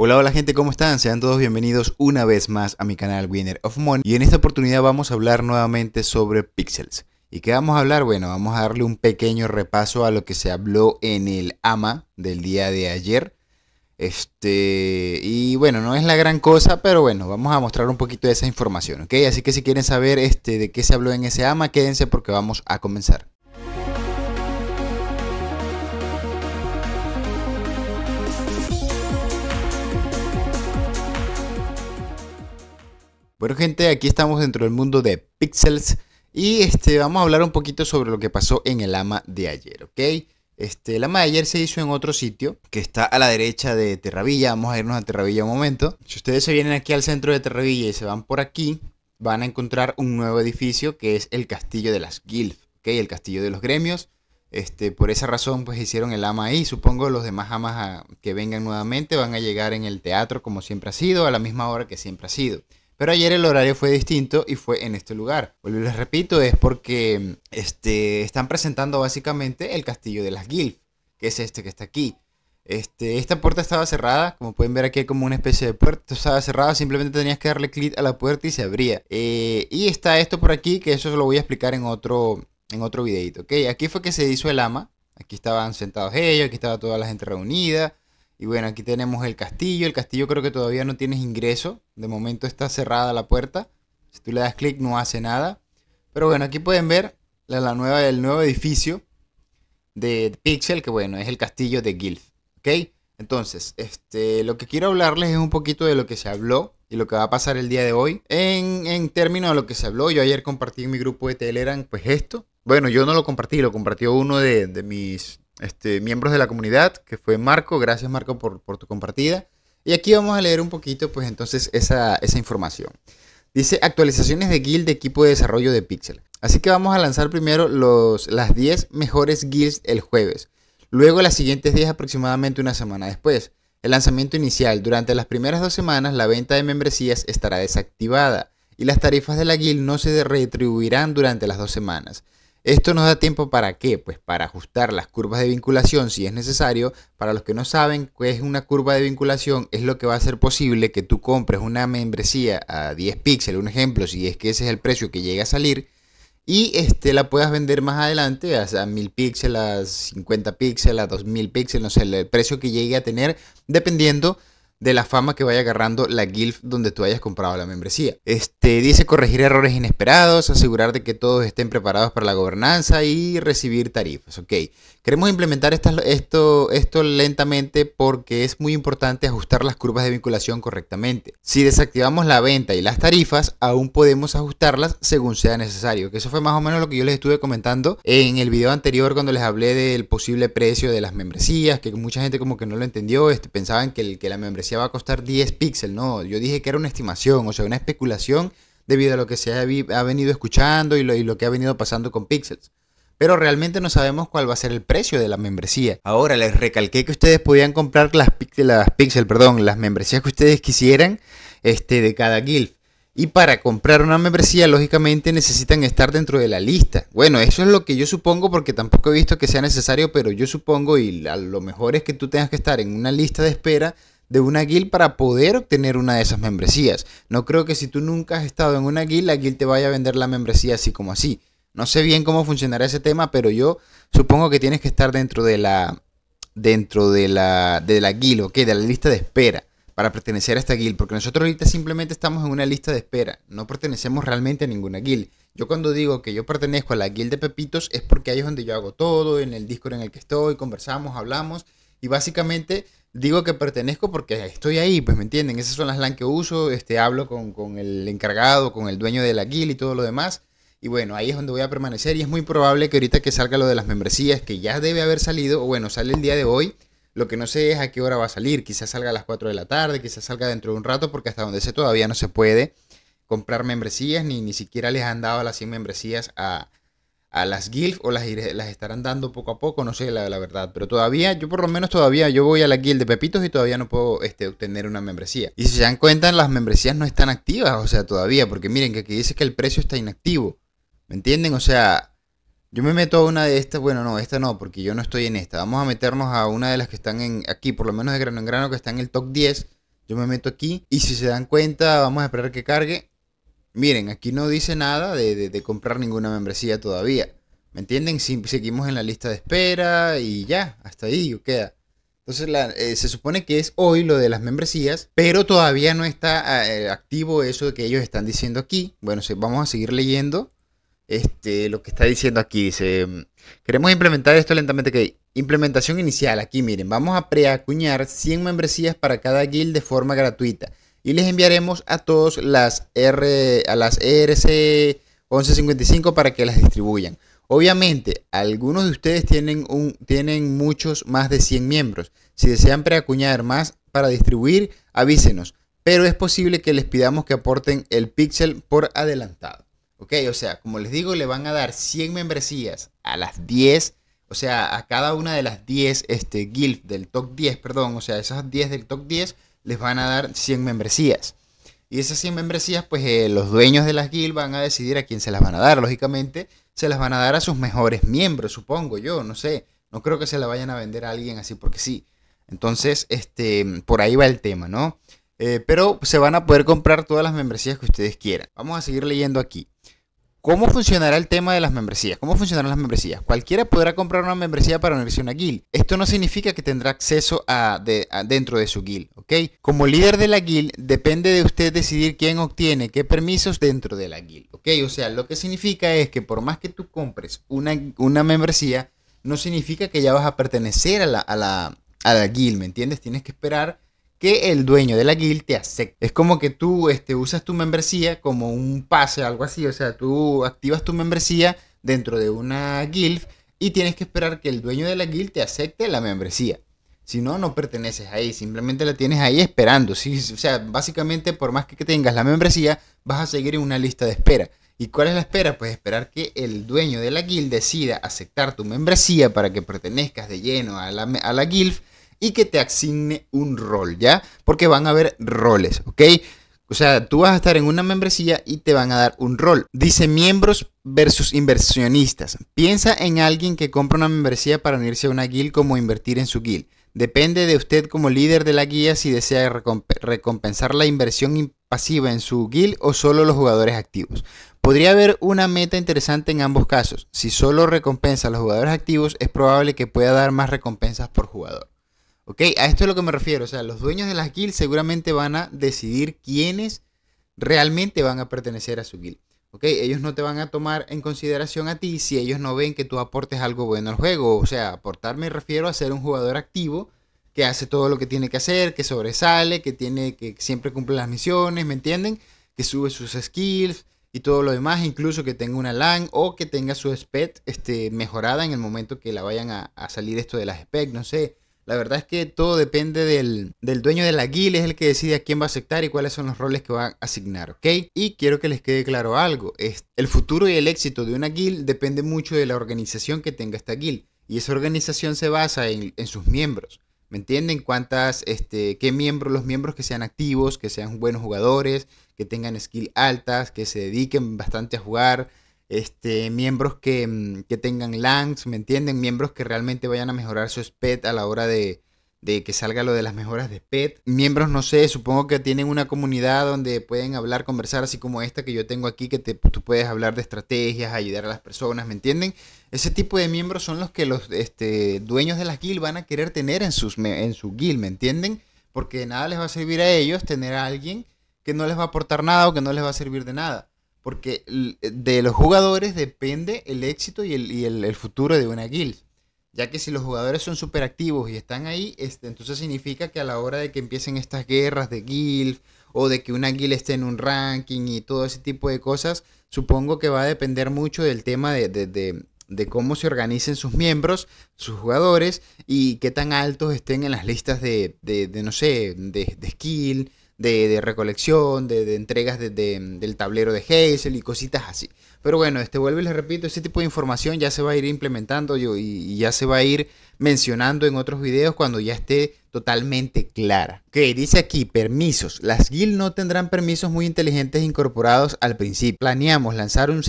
Hola, hola gente, ¿cómo están? Sean todos bienvenidos una vez más a mi canal Winner of Money y en esta oportunidad vamos a hablar nuevamente sobre pixels. ¿Y qué vamos a hablar? Bueno, vamos a darle un pequeño repaso a lo que se habló en el AMA del día de ayer. Este, y bueno, no es la gran cosa, pero bueno, vamos a mostrar un poquito de esa información, ¿ok? Así que si quieren saber este, de qué se habló en ese AMA, quédense porque vamos a comenzar. Bueno gente, aquí estamos dentro del mundo de Pixels y este, vamos a hablar un poquito sobre lo que pasó en el AMA de ayer, ¿ok? Este, el AMA de ayer se hizo en otro sitio que está a la derecha de Terravilla, vamos a irnos a Terravilla un momento. Si ustedes se vienen aquí al centro de Terravilla y se van por aquí, van a encontrar un nuevo edificio que es el Castillo de las Guilds ¿ok? El Castillo de los Gremios. Este, por esa razón, pues hicieron el ama ahí. Supongo los demás amas que vengan nuevamente van a llegar en el teatro como siempre ha sido, a la misma hora que siempre ha sido. Pero ayer el horario fue distinto y fue en este lugar. Vuelvo les repito, es porque este, están presentando básicamente el castillo de las Guild, que es este que está aquí. Este, esta puerta estaba cerrada, como pueden ver aquí hay como una especie de puerta, estaba cerrada, simplemente tenías que darle clic a la puerta y se abría. Eh, y está esto por aquí, que eso lo voy a explicar en otro, en otro videito, Aquí fue que se hizo el ama, aquí estaban sentados ellos, aquí estaba toda la gente reunida, y bueno, aquí tenemos el castillo. El castillo creo que todavía no tienes ingreso. De momento está cerrada la puerta. Si tú le das clic no hace nada. Pero bueno, aquí pueden ver la, nueva, el nuevo edificio de Pixel, que bueno, es el castillo de Guild. ¿Ok? Entonces, este, lo que quiero hablarles es un poquito de lo que se habló y lo que va a pasar el día de hoy. En, en términos de lo que se habló, yo ayer compartí en mi grupo de Telegram pues esto. Bueno, yo no lo compartí, lo compartió uno de, de mis este, miembros de la comunidad, que fue Marco. Gracias Marco por, tu compartida. Y aquí vamos a leer un poquito, pues entonces, esa, información. Dice actualizaciones de guild de equipo de desarrollo de Pixel. Así que vamos a lanzar primero los, las 10 mejores guilds el jueves. Luego las siguientes 10 aproximadamente una semana después. El lanzamiento inicial. Durante las primeras dos semanas la venta de membresías estará desactivada y las tarifas de la guild no se retribuirán durante las dos semanas. Esto nos da tiempo para qué? Pues para ajustar las curvas de vinculación si es necesario. Para los que no saben qué es una curva de vinculación, es lo que va a hacer posible que tú compres una membresía a 10 píxeles, un ejemplo, si es que ese es el precio que llega a salir, y este, la puedas vender más adelante a, 1000 píxeles, a 50 píxeles, a 2000 píxeles, no sé, el precio que llegue a tener, dependiendo de la fama que vaya agarrando la guild donde tú hayas comprado la membresía. Este dice corregir errores inesperados, asegurar de que todos estén preparados para la gobernanza y recibir tarifas. Ok, Queremos implementar esto, lentamente porque es muy importante ajustar las curvas de vinculación correctamente. Si desactivamos la venta y las tarifas, aún podemos ajustarlas según sea necesario. Que eso fue más o menos lo que yo les estuve comentando en el video anterior cuando les hablé del posible precio de las membresías, que mucha gente como que no lo entendió, este, pensaban que, la membresía va a costar 10 píxeles. No, yo dije que era una estimación, o sea, una especulación debido a lo que se ha, venido escuchando y lo, y lo, que ha venido pasando con píxeles pero realmente no sabemos cuál va a ser el precio de la membresía. Ahora les recalqué que ustedes podían comprar las, las perdón, las membresías que ustedes quisieran este, de cada guild. Y para comprar una membresía, lógicamente necesitan estar dentro de la lista. Bueno, eso es lo que yo supongo porque tampoco he visto que sea necesario, pero yo supongo y a lo mejor es que tú tengas que estar en una lista de espera de una guild para poder obtener una de esas membresías. No creo que si tú nunca has estado en una guild, la guild te vaya a vender la membresía así como así. No sé bien cómo funcionará ese tema, pero yo supongo que tienes que estar dentro de la dentro de la de la guild, ¿ok? De la lista de espera para pertenecer a esta guild, porque nosotros ahorita simplemente estamos en una lista de espera, no pertenecemos realmente a ninguna guild. Yo cuando digo que yo pertenezco a la guild de Pepitos es porque ahí es donde yo hago todo, en el Discord en el que estoy, conversamos, hablamos y básicamente digo que pertenezco porque estoy ahí, pues me entienden, esas son las LAN que uso, este, hablo con, con el encargado, con el dueño de la guild y todo lo demás. Y bueno, ahí es donde voy a permanecer y es muy probable que ahorita que salga lo de las membresías, que ya debe haber salido, o bueno, sale el día de hoy, lo que no sé es a qué hora va a salir, quizás salga a las 4 de la tarde, quizás salga dentro de un rato, porque hasta donde sé todavía no se puede comprar membresías, ni, ni siquiera les han dado las 100 membresías a, a las guild o las, las estarán dando poco a poco, no sé la, verdad, pero todavía, yo por lo menos todavía, yo voy a la guild de Pepitos y todavía no puedo este, obtener una membresía. Y si se dan cuenta, las membresías no están activas, o sea, todavía, porque miren que aquí dice que el precio está inactivo. ¿Me entienden? O sea, yo me meto a una de estas, bueno, no, esta no, porque yo no estoy en esta. Vamos a meternos a una de las que están en, aquí, por lo menos de grano en grano, que está en el top 10. Yo me meto aquí y si se dan cuenta, vamos a esperar que cargue. Miren, aquí no dice nada de, comprar ninguna membresía todavía. ¿Me entienden? Si, seguimos en la lista de espera y ya, hasta ahí queda. Entonces eh, se supone que es hoy lo de las membresías, pero todavía no está eh, activo eso que ellos están diciendo aquí. Bueno, vamos a seguir leyendo este, lo que está diciendo aquí. Dice, mm, queremos implementar esto lentamente. que Implementación inicial. Aquí miren, vamos a preacuñar 100 membresías para cada guild de forma gratuita. Y les enviaremos a todos las, R, a las ERC 1155 para que las distribuyan. Obviamente, algunos de ustedes tienen, un, tienen muchos más de 100 miembros. Si desean preacuñar más para distribuir, avísenos. Pero es posible que les pidamos que aporten el pixel por adelantado. ¿Ok? O sea, como les digo, le van a dar 100 membresías a las 10. O sea, a cada una de las 10 este, guild del top 10, perdón. O sea, esas 10 del top 10 les van a dar 100 membresías. Y esas 100 membresías, pues eh, los dueños de las guild van a decidir a quién se las van a dar. Lógicamente, se las van a dar a sus mejores miembros, supongo yo, no sé. No creo que se la vayan a vender a alguien así porque sí. Entonces, este, por ahí va el tema, ¿no? Eh, pero se van a poder comprar todas las membresías que ustedes quieran. Vamos a seguir leyendo aquí. ¿Cómo funcionará el tema de las membresías? ¿Cómo funcionarán las membresías? Cualquiera podrá comprar una membresía para unirse a una guild. Esto no significa que tendrá acceso a, dentro de su guild, ¿ok? Como líder de la guild, depende de usted decidir quién obtiene qué permisos dentro de la guild, ¿ok? O sea, lo que significa es que por más que tú compres una, una membresía, no significa que ya vas a pertenecer a la, a la, a la guild, ¿me entiendes? Tienes que esperar que el dueño de la guild te acepte. Es como que tú este, usas tu membresía como un pase, algo así. O sea, tú activas tu membresía dentro de una guild y tienes que esperar que el dueño de la guild te acepte la membresía. Si no, no perteneces ahí, simplemente la tienes ahí esperando. O sea, básicamente por más que tengas la membresía, vas a seguir en una lista de espera. ¿Y cuál es la espera? Pues esperar que el dueño de la guild decida aceptar tu membresía para que pertenezcas de lleno a la, a la guild y que te asigne un rol, ¿ya? Porque van a haber roles, ¿ok? O sea, tú vas a estar en una membresía y te van a dar un rol. Dice miembros versus inversionistas. Piensa en alguien que compra una membresía para unirse a una guild como invertir en su guild. Depende de usted como líder de la guía si desea recompensar la inversión pasiva en su guild o solo los jugadores activos. Podría haber una meta interesante en ambos casos. Si solo recompensa a los jugadores activos, es probable que pueda dar más recompensas por jugador. ¿Ok? A esto es lo que me refiero. O sea, los dueños de las guilds seguramente van a decidir quiénes realmente van a pertenecer a su guild. ¿Ok? Ellos no te van a tomar en consideración a ti si ellos no ven que tú aportes algo bueno al juego. O sea, aportar me refiero a ser un jugador activo que hace todo lo que tiene que hacer, que sobresale, que tiene que siempre cumple las misiones, ¿me entienden? Que sube sus skills y todo lo demás, incluso que tenga una LAN o que tenga su spec este, mejorada en el momento que la vayan a, salir esto de las spec, no sé la verdad es que todo depende del, del dueño la guild, es el que decide a quién va a aceptar y cuáles son los roles que va a asignar, ¿ok? Y quiero que les quede claro algo, el futuro y el éxito de una guild depende mucho de la organización que tenga esta guild y esa organización se basa en, sus miembros. ¿Me entienden? ¿Cuántas, este, qué miembros, los miembros que sean activos, que sean buenos jugadores, que tengan skill altas, que se dediquen bastante a jugar, este, miembros que, mm, tengan Lans, ¿me entienden? Miembros que realmente vayan a mejorar su SPET a la hora de, de que salga lo de las mejoras de SPET, Miembros, no sé, supongo que tienen una comunidad donde pueden hablar, conversar, así como esta que yo tengo aquí, que tú puedes hablar de estrategias, ayudar a las personas, ¿me entienden? Ese tipo de miembros son los que los este, dueños de las guild van a querer tener en, sus, en su guild, ¿me entienden? Porque nada les va a servir a ellos tener a alguien que no les va a aportar nada o que no les va a servir de nada. Porque eh, de los jugadores depende el éxito y el, futuro de una guild. Ya que si los jugadores son súper activos y están ahí, entonces significa que a la hora de que empiecen estas guerras de guild o de que una guild esté en un ranking y todo ese tipo de cosas, supongo que va a depender mucho del tema de, cómo se organicen sus miembros, sus jugadores y qué tan altos estén en las listas de, no sé, de, skill de, recolección, de, entregas del tablero de Hazel y cositas así. Pero bueno, este vuelvo y les repito, ese tipo de información ya se va a ir implementando yo, y, ya se va a ir mencionando en otros videos cuando ya esté totalmente clara. Ok, dice aquí, permisos. Las guild no tendrán permisos muy inteligentes incorporados al principio. Planeamos lanzar un,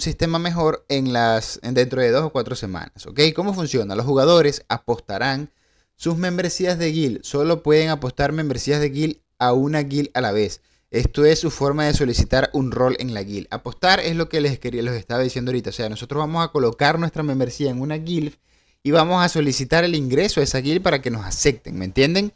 sistema mejor en las, dentro de dos o cuatro semanas. Ok, ¿cómo funciona? Los jugadores apostarán sus membresías de guild. Solo pueden apostar membresías de guild a una guild a la vez. Esto es su forma de solicitar un rol en la guild. Apostar es lo que les, quería, les estaba diciendo ahorita. O sea, nosotros vamos a colocar nuestra membresía en una guild y vamos a solicitar el ingreso a esa guild para que nos acepten, ¿me entienden?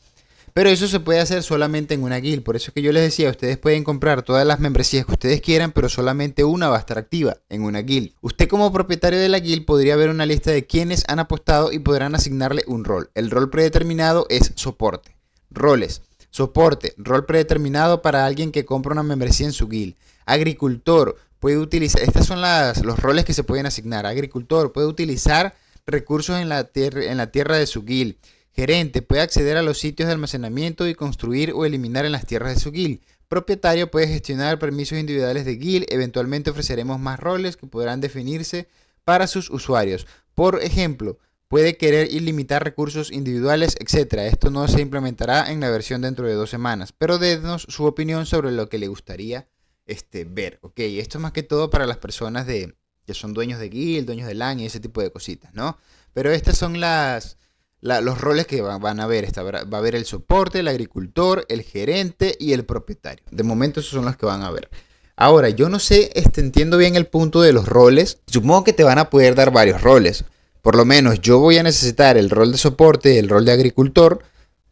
Pero eso se puede hacer solamente en una guild. Por eso es que yo les decía, ustedes pueden comprar todas las membresías que ustedes quieran, pero solamente una va a estar activa en una guild. Usted como propietario de la guild podría ver una lista de quienes han apostado y podrán asignarle un rol. El rol predeterminado es soporte. Roles. Soporte, rol predeterminado para alguien que compra una membresía en su guild. Agricultor, puede utilizar, estos son los roles que se pueden asignar. Agricultor, puede utilizar recursos en la, tierra, en la tierra de su guild. Gerente, puede acceder a los sitios de almacenamiento y construir o eliminar en las tierras de su guild. Propietario, puede gestionar permisos individuales de guild. Eventualmente ofreceremos más roles que podrán definirse para sus usuarios. Por ejemplo, puede querer ilimitar recursos individuales, etc. Esto no se implementará en la versión dentro de dos semanas, pero denos su opinión sobre lo que le gustaría este, ver. Ok, esto es más que todo para las personas de, que son dueños de guild, dueños de LAN y ese tipo de cositas, ¿no? Pero estos son las... los roles que van a ver. Esta, va a haber el soporte, el agricultor, el gerente y el propietario. De momento esos son los que van a ver. Ahora, yo no sé, este, entiendo bien el punto de los roles. Supongo que te van a poder dar varios roles por lo menos yo voy a necesitar el rol de soporte, el rol de agricultor,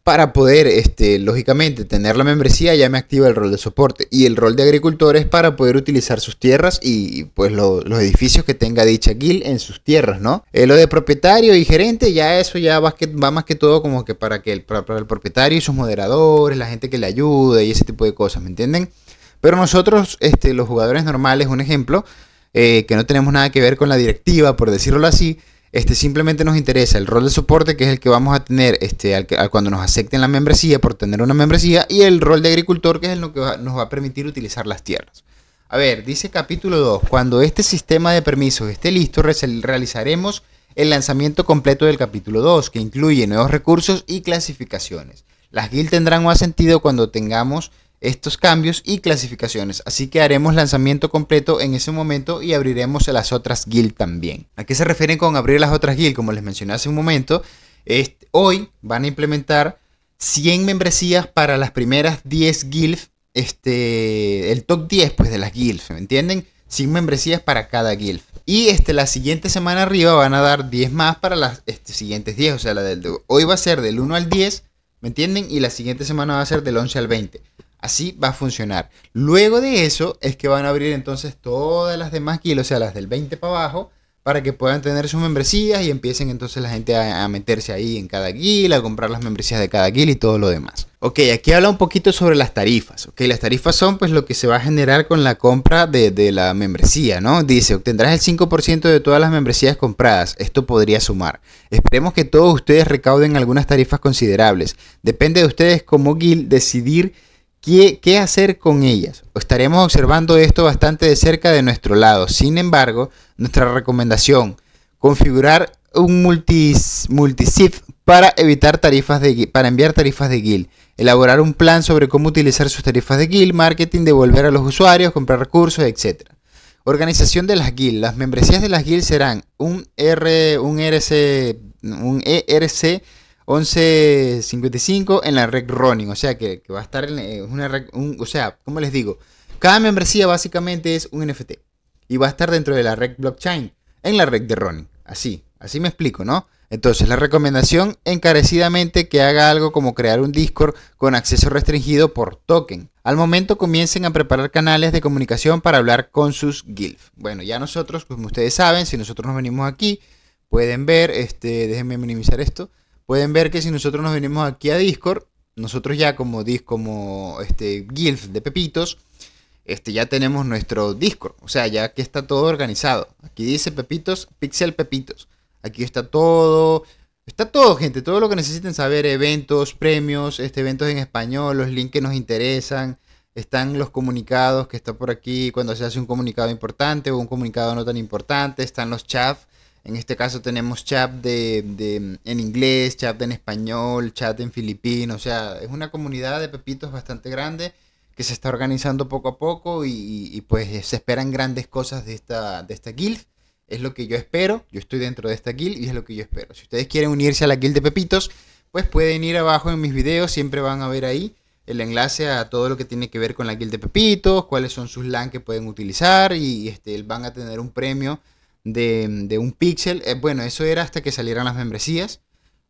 para poder, este, lógicamente, tener la membresía, ya me activa el rol de soporte. Y el rol de agricultor es para poder utilizar sus tierras y pues los edificios que tenga dicha guild en sus tierras, ¿no? Eh, lo de propietario y gerente, ya eso ya va, más que todo como que para que el, el propietario y sus moderadores, la gente que le ayuda y ese tipo de cosas, ¿me entienden? Pero nosotros, este, los jugadores normales, un ejemplo, eh, que no tenemos nada que ver con la directiva, por decirlo así, este, simplemente nos interesa el rol de soporte, que es el que vamos a tener este, al, cuando nos acepten la membresía por tener una membresía, y el rol de agricultor, que es el que nos va a permitir utilizar las tierras. A ver, dice capítulo 2, cuando este sistema de permisos esté listo, realizaremos el lanzamiento completo del capítulo 2, que incluye nuevos recursos y clasificaciones. Las guild tendrán más sentido cuando tengamos estos cambios y clasificaciones, así que haremos lanzamiento completo en ese momento y abriremos las otras guild también. ¿A qué se refieren con abrir las otras guild? Como les mencioné hace un momento, hoy van a implementar 100 membresías para las primeras 10 guilds este, el top 10 pues de las guilds ¿me entienden? 100 membresías para cada guild. Y este, la siguiente semana arriba van a dar 10 más para las este, siguientes 10, o sea, la del, hoy va a ser del 1 al 10, ¿me entienden? Y la siguiente semana va a ser del 11 al 20. Así va a funcionar. Luego de eso es que van a abrir entonces todas las demás guilds, o sea, las del 20 para abajo, para que puedan tener sus membresías y empiecen entonces la gente a, meterse ahí en cada guild, a comprar las membresías de cada guild y todo lo demás. Ok, aquí habla un poquito sobre las tarifas. Ok, las tarifas son pues lo que se va a generar con la compra de, de la membresía, ¿no? Dice, obtendrás el 5% de todas las membresías compradas. Esto podría sumar. Esperemos que todos ustedes recauden algunas tarifas considerables. Depende de ustedes como guild decidir qué, hacer con ellas. Estaremos observando esto bastante de cerca de nuestro lado. Sin embargo, nuestra recomendación, configurar un multi para evitar tarifas de para enviar tarifas de GIL, elaborar un plan sobre cómo utilizar sus tarifas de GIL, marketing, devolver a los usuarios, comprar recursos, etc. Organización de las GIL. Las membresías de las GIL serán un R, un un ERC 11.55 en la red Running. O sea que, va a estar en eh, una red, O sea, como les digo? Cada membresía básicamente es un NFT. Y va a estar dentro de la red Blockchain. En la red de Running. Así. Así me explico, ¿no? Entonces, la recomendación encarecidamente que haga algo como crear un Discord con acceso restringido por token. Al momento comiencen a preparar canales de comunicación para hablar con sus guilds. Bueno, ya nosotros, como ustedes saben, si nosotros nos venimos aquí, pueden ver, este, déjenme minimizar esto pueden ver que si nosotros nos venimos aquí a Discord, nosotros ya como, como este, Guild de Pepitos, este, ya tenemos nuestro Discord. O sea, ya que está todo organizado. Aquí dice Pepitos, Pixel Pepitos. Aquí está todo. Está todo, gente. Todo lo que necesiten saber. Eventos, premios, este, eventos en español, los links que nos interesan. Están los comunicados que está por aquí cuando se hace un comunicado importante o un comunicado no tan importante. Están los chats en este caso tenemos chat en inglés, chat en español, chat en filipino. O sea, es una comunidad de pepitos bastante grande que se está organizando poco a poco y, pues se esperan grandes cosas de esta, guild. Es lo que yo espero. Yo estoy dentro de esta guild y es lo que yo espero. Si ustedes quieren unirse a la guild de pepitos, pues pueden ir abajo en mis videos. Siempre van a ver ahí el enlace a todo lo que tiene que ver con la guild de pepitos, cuáles son sus LAN que pueden utilizar y este, van a tener un premio de, un pixel, eh, bueno, eso era hasta que salieran las membresías.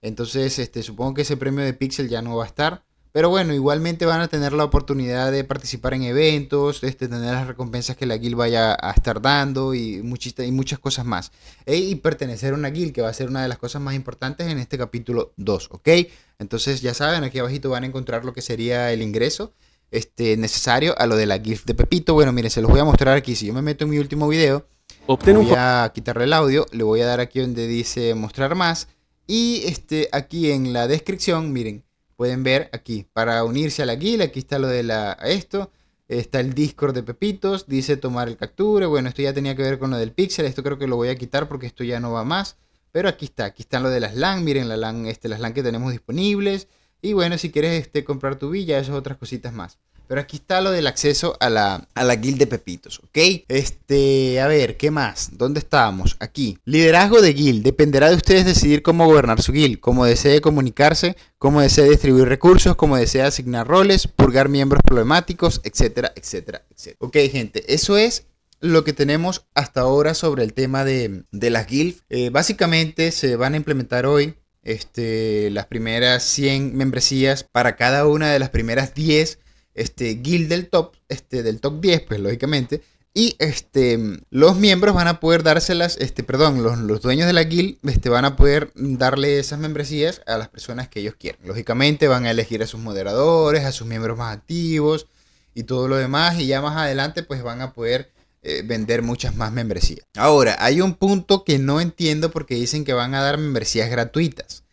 Entonces, este, supongo que ese premio de pixel ya no va a estar. Pero bueno, igualmente van a tener la oportunidad de participar en eventos, este, tener las recompensas que la guild vaya a estar dando y, muchas cosas más. E, y pertenecer a una guild, que va a ser una de las cosas más importantes en este capítulo 2, ¿ok? Entonces ya saben, aquí abajito van a encontrar lo que sería el ingreso este, necesario a lo de la guild de Pepito. Bueno, miren, se los voy a mostrar aquí. Si yo me meto en mi último video, voy a quitarle el audio, le voy a dar aquí donde dice mostrar más. Y este, aquí en la descripción, miren, pueden ver aquí, para unirse a la guila, aquí está lo de la, esto. Está el Discord de Pepitos, dice tomar el capture. Bueno, esto ya tenía que ver con lo del Pixel. Esto creo que lo voy a quitar porque esto ya no va más. Pero aquí está, aquí están lo de las LAN. Miren la este, las LAN que tenemos disponibles. Y bueno, si quieres este, comprar tu villa, esas otras cositas más. Pero aquí está lo del acceso a la, guild de Pepitos, ¿ok? Este, a ver, ¿qué más? ¿Dónde estábamos? Aquí. Liderazgo de guild. Dependerá de ustedes decidir cómo gobernar su guild, cómo desee comunicarse, cómo desee distribuir recursos, cómo desee asignar roles, purgar miembros problemáticos, etcétera, etcétera, etcétera. Ok, gente, eso es lo que tenemos hasta ahora sobre el tema de, de las guilds. Eh, básicamente se van a implementar hoy este, las primeras 100 membresías para cada una de las primeras 10 este, guild del top, este, del top 10, pues lógicamente. Y este, los miembros van a poder dárselas, este, perdón, los, dueños de la guild este, van a poder darle esas membresías a las personas que ellos quieran. Lógicamente van a elegir a sus moderadores, a sus miembros más activos y todo lo demás. Y ya más adelante pues van a poder eh, vender muchas más membresías. Ahora, hay un punto que no entiendo porque dicen que van a dar membresías gratuitas.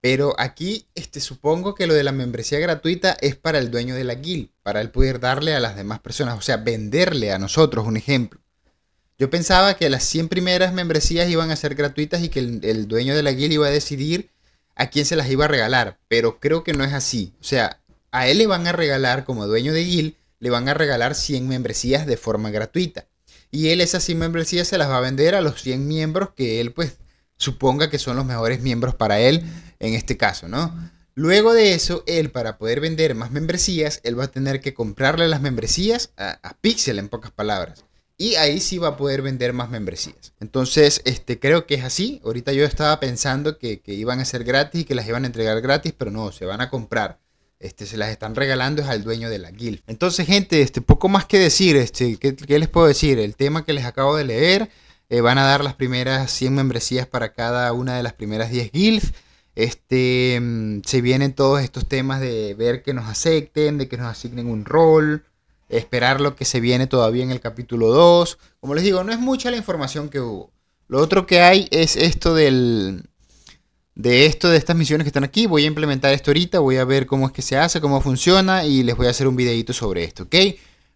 Pero aquí, este, supongo que lo de la membresía gratuita es para el dueño de la guild, para él poder darle a las demás personas, o sea, venderle a nosotros un ejemplo. Yo pensaba que las 100 primeras membresías iban a ser gratuitas y que el, dueño de la guild iba a decidir a quién se las iba a regalar, pero creo que no es así. O sea, a él le van a regalar, como dueño de guild, le van a regalar 100 membresías de forma gratuita. Y él esas 100 membresías se las va a vender a los 100 miembros que él pues suponga que son los mejores miembros para él en este caso, ¿no? Luego de eso, él para poder vender más membresías, él va a tener que comprarle las membresías a, Pixel, en pocas palabras. Y ahí sí va a poder vender más membresías. Entonces, este, creo que es así. Ahorita yo estaba pensando que, iban a ser gratis y que las iban a entregar gratis, pero no, se van a comprar. Este, se las están regalando es al dueño de la guild. Entonces, gente, este, poco más que decir, este, ¿qué, les puedo decir? El tema que les acabo de leer, eh, van a dar las primeras 100 membresías para cada una de las primeras 10 guilds. Este, se vienen todos estos temas de ver que nos acepten, de que nos asignen un rol, esperar lo que se viene todavía en el capítulo 2. Como les digo, no es mucha la información que hubo. Lo otro que hay es esto del, de esto, de estas misiones que están aquí. Voy a implementar esto ahorita, voy a ver cómo es que se hace, cómo funciona y les voy a hacer un videito sobre esto, ¿ok?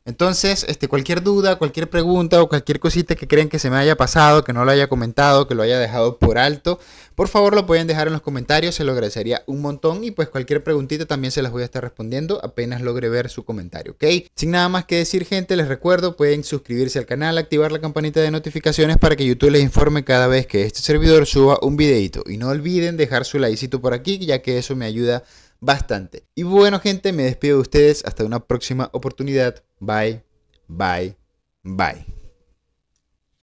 Entonces, este, cualquier duda, cualquier pregunta o cualquier cosita que creen que se me haya pasado, que no lo haya comentado, que lo haya dejado por alto, por favor lo pueden dejar en los comentarios, se lo agradecería un montón y pues cualquier preguntita también se las voy a estar respondiendo apenas logre ver su comentario, ¿ok? Sin nada más que decir gente, les recuerdo, pueden suscribirse al canal, activar la campanita de notificaciones para que YouTube les informe cada vez que este servidor suba un videito y no olviden dejar su likecito por aquí ya que eso me ayuda bastante. Y bueno gente, me despido de ustedes, hasta una próxima oportunidad. Bye, bye, bye.